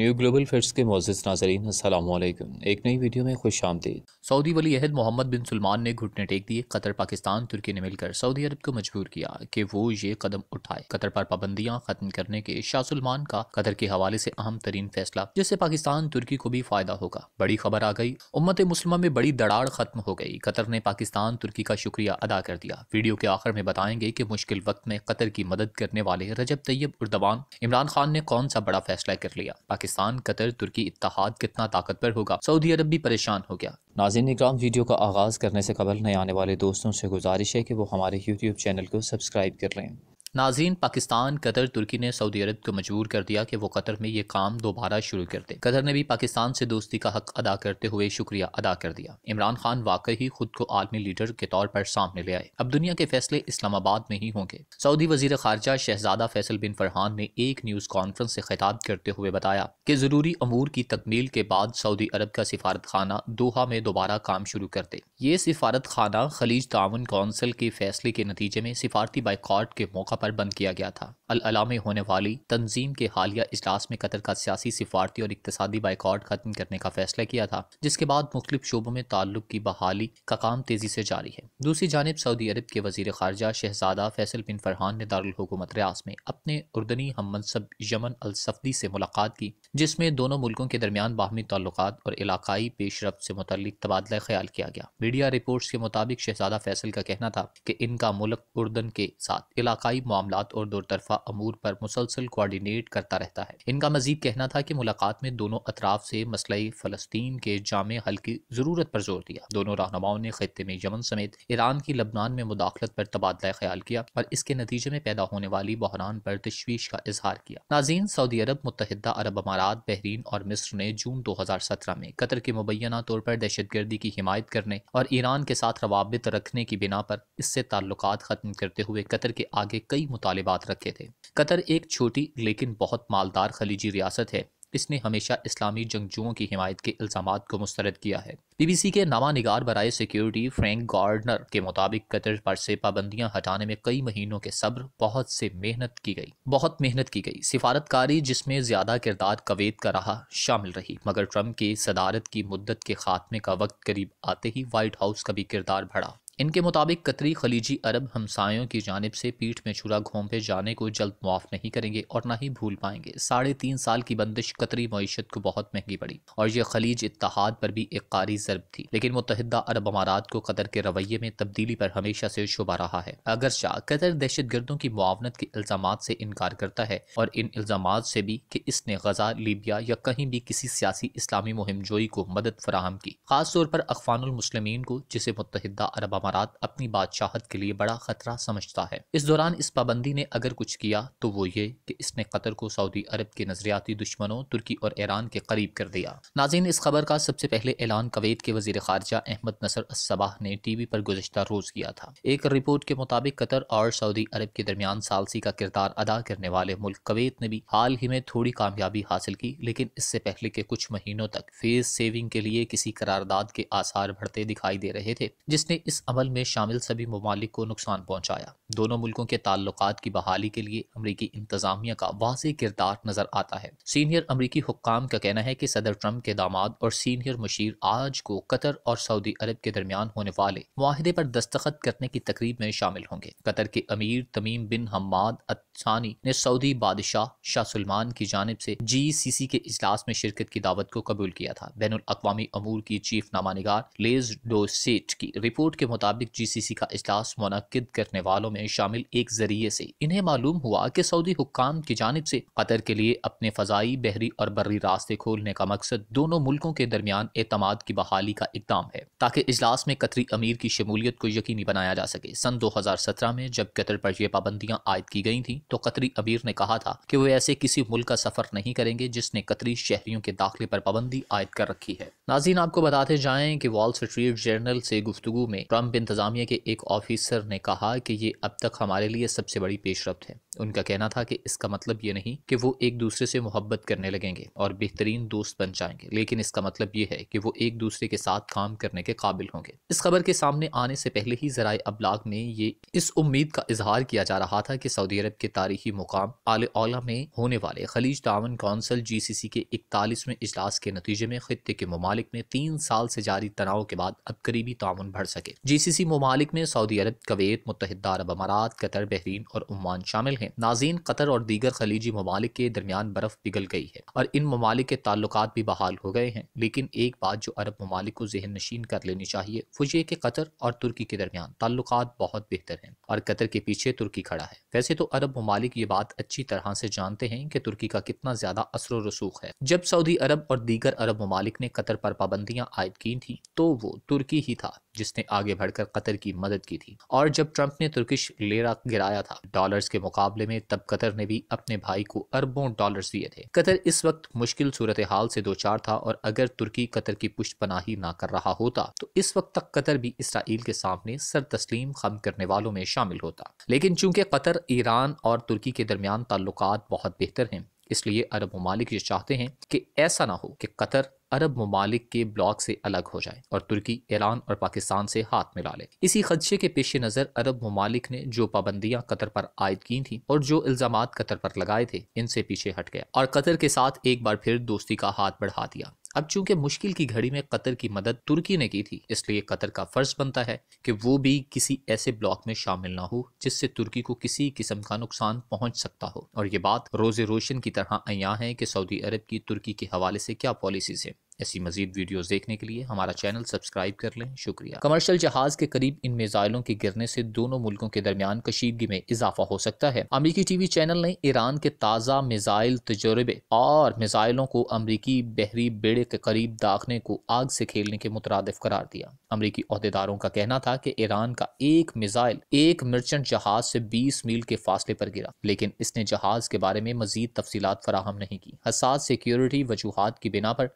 new global facts के मोजिस नाजरीन असलम एक नई वीडियो में खुश आमदीद सऊदी वली अहद मोहम्मद बिन सलमान ने घुटने टेक दिए कतर पाकिस्तान तुर्की ने मिलकर सऊदी अरब को मजबूर किया कि वो ये कदम उठाए कतर पर पाबंदियां खत्म करने के शाह सलमान का कतर के हवाले से अहम तरीन फैसला जिससे पाकिस्तान तुर्की को भी फायदा होगा बड़ी खबर आ गई उम्मत मुस्लिमा में बड़ी दड़ाड़ खत्म हो गई कतर ने पाकिस्तान तुर्की का शुक्रिया अदा कर दिया वीडियो के आखिर में बताएंगे की मुश्किल वक्त में कतर की मदद करने वाले Recep Tayyip Erdogan Imran Khan ने कौन सा बड़ा फैसला कर लिया पाकिस्तान कतर तुर्की इतिहाद कितना ताकतवर होगा सऊदी अरब भी परेशान हो गया नाजिन इक्राम वीडियो का आगाज़ करने से कबल नए आने वाले दोस्तों से गुजारिश है कि वो हमारे यूट्यूब चैनल को सब्सक्राइब कर लें नाजीन पाकिस्तान कतर तुर्की ने सऊदी अरब को मजबूर कर दिया कि वो कतर में ये काम दोबारा शुरू कर दे कतर ने भी पाकिस्तान से दोस्ती का हक अदा करते हुए शुक्रिया अदा कर दिया इमरान खान वाकई ही खुद को आलमी लीडर के तौर पर सामने ले आए अब दुनिया के फैसले इस्लामाबाद में ही होंगे सऊदी वजीर खारजा शहजादा फैसल बिन फरहान ने एक न्यूज कॉन्फ्रेंस से खिताब करते हुए बताया कि जरूरी अमूर की तकमील के बाद सऊदी अरब का सिफारत खाना दोहा में दोबारा काम शुरू कर दे ये सिफारत खाना खलीज ताउन कौंसिल के फैसले के नतीजे में सिफारती बाइकॉट के मौका पर बंद किया गया था अलामे होने वाली तंजीम के हालिया अजलास में कतर का सियासी सिफारती और इकतदी बाइकआउट खत्म करने का फैसला किया था जिसके बाद मुख्त शोबों में ताल्लुक की बहाली का काम तेजी से जारी है दूसरी जानब सऊदी अरब के वजीर खारजा शहजादा फैसल बिन फरहान ने दारकूमत रियास में अपने उर्दनी हम मनसब यमन अलसफदी से मुलाकात की जिसमें दोनों मुल्कों के दरमियान बाहमी ताल्लुक और इलाकई पेशरफ से मुतल तबादला ख्याल किया गया मीडिया रिपोर्ट के मुताबिक शहजादा फैसल का कहना था कि इनका मुल्क उर्दन के साथ इलाकई मामला और दो तरफा अमूर पर मुसलसल कोऑर्डिनेट करता रहता है इनका मजीद कहना था कि मुलाकात में दोनों अतराफ से मसलई फलस्तीन के जाम हल की ज़रूरत पर जोर दिया दोनों रहनुमाओं ने खत्े में यमन समेत ईरान की लबनान में मुदाखलत पर तबादला ख्याल किया और इसके नतीजे में पैदा होने वाली बहरान पर तशवीश का इजहार किया नाजीन सऊदी अरब मुतहदा अरब अमारात बहरीन और मिस्र ने जून दो हज़ार सत्रह में कतर के मुबैना तौर पर दहशत गर्दी की हिमायत करने और ईरान के साथ रवाबित रखने की बिना पर इससे ताल्लुक ख़त्म करते हुए कतर के आगे कई मुतालबात रखे थे कतर एक छोटी लेकिन बहुत मालदार खलीजी रियासत है इसने हमेशा इस्लामी जंगजुओं की हिमायत के इल्जाम को मुस्तरद किया है बीबीसी के नामा निगार बरए सिक्योरिटी फ्रैंक गार्डनर के मुताबिक कतर पर से पाबंदियां हटाने में कई महीनों के सब्र बहुत से मेहनत की गई बहुत मेहनत की गई सिफारतकारी जिसमें ज्यादा किरदार कवेद का रहा शामिल रही मगर ट्रंप की सदारत की मुद्दत के खात्मे का वक्त करीब आते ही व्हाइट हाउस का भी किरदार बढ़ा इनके मुताबिक कतरी खलीजी अरब हमसायों की जानब से पीठ में छुरा घोंपे जाने को जल्द मुआफ़ नहीं करेंगे और ना ही भूल पाएंगे साढ़े तीन साल की बंदिश कतरी मीशत को बहुत महंगी पड़ी और यह खलीज इतहाद पर भी एक कारी जरब थी लेकिन मुतहदा अरब अमारात को कतर के रवैये में तब्दीली पर हमेशा से शुभा रहा है अगर शाह कतर दहशत गर्दों की मुआवनत के इल्जाम से इनकार करता है और इन इल्जाम से भी कि इसने गजा लीबिया या कहीं भी किसी सियासी इस्लामी मुहिम जोई को मदद फराहम की खासतौर पर अखवान मुस्लिमीन को जिसे मुतहदा अरब इमारात अपनी बादशाहत के लिए बड़ा खतरा समझता है इस दौरान इस पाबंदी ने अगर कुछ किया तो वो ये कि इसने कतर को सऊदी अरब के नजरियाती दुश्मनों तुर्की और ईरान के करीब कर दिया नाजीन इस खबर का सबसे पहले ऐलान कवैत के वजीर खारजा अहमद नसर असबाह ने टीवी पर गुजशत रोज किया था एक रिपोर्ट के मुताबिक कतर और सऊदी अरब के दरमियान सालसी का किरदार अदा करने वाले मुल्क कवैत ने भी हाल ही में थोड़ी कामयाबी हासिल की लेकिन इससे पहले के कुछ महीनों तक फेस सेविंग के लिए किसी करारदाद के आसार बढ़ते दिखाई दे रहे थे जिसने इस अमल अमल में शामिल सभी ममालिक को नुकसान पहुँचाया दोनों मुल्कों के ताल्लुक की बहाली के लिए अमरीकी इंतजामिया का वाज किरदार नजर आता है सीनियर अमरीकी हुक्काम का कहना है कि सदर ट्रंप के दामाद और सीनियर मशीर आज को कतर और सऊदी अरब के दरमियान होने वाले माहदे पर दस्तखत करने की तकरीब में शामिल होंगे कतर के अमीर तमीम बिन हमाद अतसानी ने सऊदी बादशाह शाह सलमान की जानब से जी सी सी के इजलास में शिरकत की दावत को कबूल किया था बैन अवी अमूर की चीफ नामा नगार लेज डोसेट की रिपोर्ट के मुताबिक मुताबिक जी सी सी का अजलास मनद करने वालों में शामिल एक जरिए से इन्हें मालूम हुआ कि सऊदी हुकाम की जानब से कतर के लिए अपने फजाई बहरी और बर्री रास्ते खोलने का मकसद दोनों मुल्कों के दरमियान एतमाद की बहाली का इकदाम है ताकि अजलास में कतरी अमीर की शमूलियत को यकीनी बनाया जा सके सन दो हजार सत्रह में जब कतर पर यह पाबंदियाँ आयद की गई थी तो कतरी अमीर ने कहा था कि वो ऐसे किसी मुल्क का सफर नहीं करेंगे जिसने कतरी शहरियों के दाखिले पर पाबंदी आयद कर रखी है नाजीन आपको बताते जाए कि वॉल स्ट्रीट जर्नल से गुफ्तु में ट्रम्प इंतज़ामिया के एक ऑफिसर ने कहा कि ये अब तक हमारे लिए सबसे बड़ी पेशरफ है उनका कहना था कि इसका मतलब ये नहीं कि वो एक दूसरे से मोहब्बत करने लगेंगे और बेहतरीन दोस्त बन जाएंगे लेकिन इसका मतलब ये है कि वो एक दूसरे के साथ काम करने के काबिल होंगे इस खबर के सामने आने से पहले ही जराये अबलाग में ये इस उम्मीद का इजहार किया जा रहा था कि सऊदी अरब के तारीखी मुकाम आल ओला में होने वाले खलीज तावन कौंसल जी सी सी के इकतालीसवें इजलास के नतीजे में खत्े के ममालिक में तीन साल से जारी तनाव के बाद अब करीबी ताउन बढ़ सके जी जी सी सी ममालिक में सऊदी अरब कवेत मुतहदा अरब अमारात कतर बहरीन और उमान शामिल हैं नाजीन कतर और दीगर खलीजी ममालिक के दरमियान बर्फ पिघल गई है और इन ममालिक के ताल्लुक भी बहाल हो गए हैं लेकिन एक बात जो अरब ममालिक को जहन नशीन कर लेनी चाहिए वो ये कि कतर और तुर्की के दरमियान ताल्लुक बहुत बेहतर हैं और कतर के पीछे तुर्की खड़ा है वैसे तो अरब ममालिक ये बात अच्छी तरह से जानते हैं कि तुर्की का कितना ज्यादा असर रसूख है जब सऊदी अरब और दीगर अरब ममालिक ने कतर पर पाबंदियां आयद की थी तो वो तुर्की ही था जिसने आगे बढ़ा बढ़कर कतर की मदद की थी और जब ट्रंप ने तुर्किश लेरा गिराया था डॉलर्स के मुकाबले में तब कतर ने भी अपने भाई को अरबों डॉलर दिए थे कतर इस वक्त मुश्किल सूरत हाल से दो चार था और अगर तुर्की कतर की पुष्ट पनाही ना कर रहा होता तो इस वक्त तक कतर भी इसराइल के सामने सर तस्लीम खम करने वालों में शामिल होता लेकिन चूंकि कतर ईरान और तुर्की के दरमियान ताल्लुक बहुत बेहतर हैं इसलिए अरब ममालिक ये चाहते हैं कि ऐसा ना हो कि कतर अरब ममालिक के ब्लॉक से अलग हो जाए और तुर्की ईरान और पाकिस्तान से हाथ मिला ले इसी खदशे के पेश नज़र अरब ममालिक ने जो पाबंदियां कतर पर आयद की थी और जो इल्जाम कतर पर लगाए थे इनसे पीछे हट गया और कतर के साथ एक बार फिर दोस्ती का हाथ बढ़ा दिया अब चूंकि मुश्किल की घड़ी में कतर की मदद तुर्की ने की थी इसलिए कतर का फर्ज बनता है कि वो भी किसी ऐसे ब्लॉक में शामिल ना हो जिससे तुर्की को किसी किस्म का नुकसान पहुंच सकता हो और ये बात रोजे रोशन की तरह अया है कि सऊदी अरब की तुर्की के हवाले से क्या पॉलिसीज है ऐसी मजीद वीडियोस देखने के लिए हमारा चैनल सब्सक्राइब कर लें शुक्रिया कमर्शियल जहाज के करीब इन मिजाइलों के गिरने से दोनों मुल्कों के दरमियान कशीदगी में इजाफा हो सकता है अमरीकी टीवी चैनल ने ईरान के ताज़ा मिजाइल तजर्बे और मिजाइलों को अमरीकी बहरी बेड़े के करीब दाखने को आग से खेलने के मुतरदफ करार दिया अमरीकी अहदेदारों का कहना था कि ईरान का एक मिजाइल एक मर्चेंट जहाज से बीस मील के फासले पर गिरा लेकिन इसने जहाज के बारे में मजीद तफसीत फराहम नहीं की हसास सिक्योरिटी वजूहत की बिना पर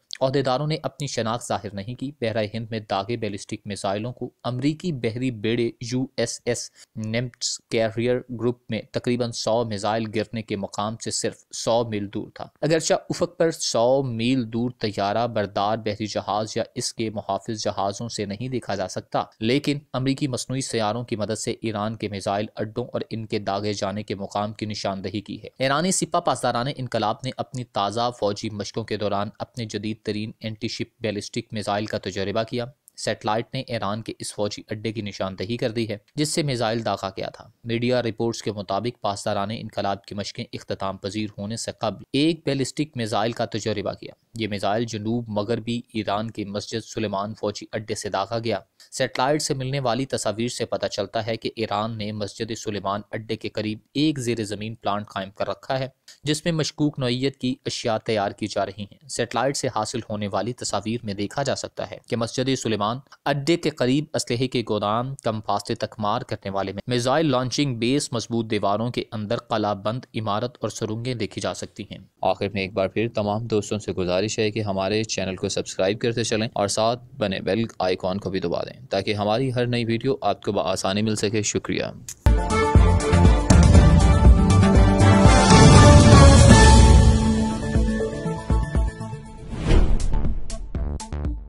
इदारों ने अपनी शनाख्त जाहिर नहीं की बहरा हिंद में दागे बैलिस्टिक मिसाइलों को अमरीकी बहरी बेड़े U S S Nimitz carrier group में तकरीबन सौ मिसाइल गिरने के मकाम से सिर्फ सौ मील दूर था अगरचा उफक पर सौ मील दूर तैयारा बरदार बहरी जहाज या इसके मुहाफ़ जहाज़ों से नहीं देखा जा सकता लेकिन अमरीकी मसनू सयारों की मदद से ईरान के मिजाइल अड्डों और इनके दागे जाने के मुकाम की निशानदही की है ईरानी सिपा पासदारान इनकलाब ने अपनी ताज़ा फौजी मशकों के दौरान अपने जदीद तरीन एंटी शिप बैलिस्टिक मिसाइल का तजर्बा किया सेटेलाइट ने ईरान के इस फौजी अड्डे की निशानदेही कर दी है जिससे मिसाइल दाखा किया था मीडिया रिपोर्ट्स के मुताबिक पासदारान इनकलाब की मशकें अख्ताम पजीर होने से कबल एक बैलिस्टिक मिसाइल का तजर्बा किया ये मिसाइल जनूब मगरबी ईरान के मस्जिद सुलेमान फौजी अड्डे से दाखा गया सेटेलाइट से मिलने वाली तस्वीर से पता चलता है कि ईरान ने मस्जिद सुलेमान अड्डे के करीब एक जेर ज़मीन प्लांट कायम कर रखा है जिसमें मशकूक नोयत की अशिया तैयार की जा रही हैं सेटेलाइट से हासिल होने वाली तस्वीर में देखा जा सकता है कि मस्जिद सुलेमान मुसलमान अड्डे के करीब असलहे के गोदाम कम फासले तक मार करने वाले में मिजाइल लॉन्चिंग बेस मजबूत दीवारों के अंदर कलाबंद इमारत और सुरंगें देखी जा सकती हैं आखिर में एक बार फिर तमाम दोस्तों से गुजारिश है कि हमारे चैनल को सब्सक्राइब करते चलें और साथ बने बेल आइकॉन को भी दबा दें ताकि हमारी हर नई वीडियो आपको आसानी मिल सके शुक्रिया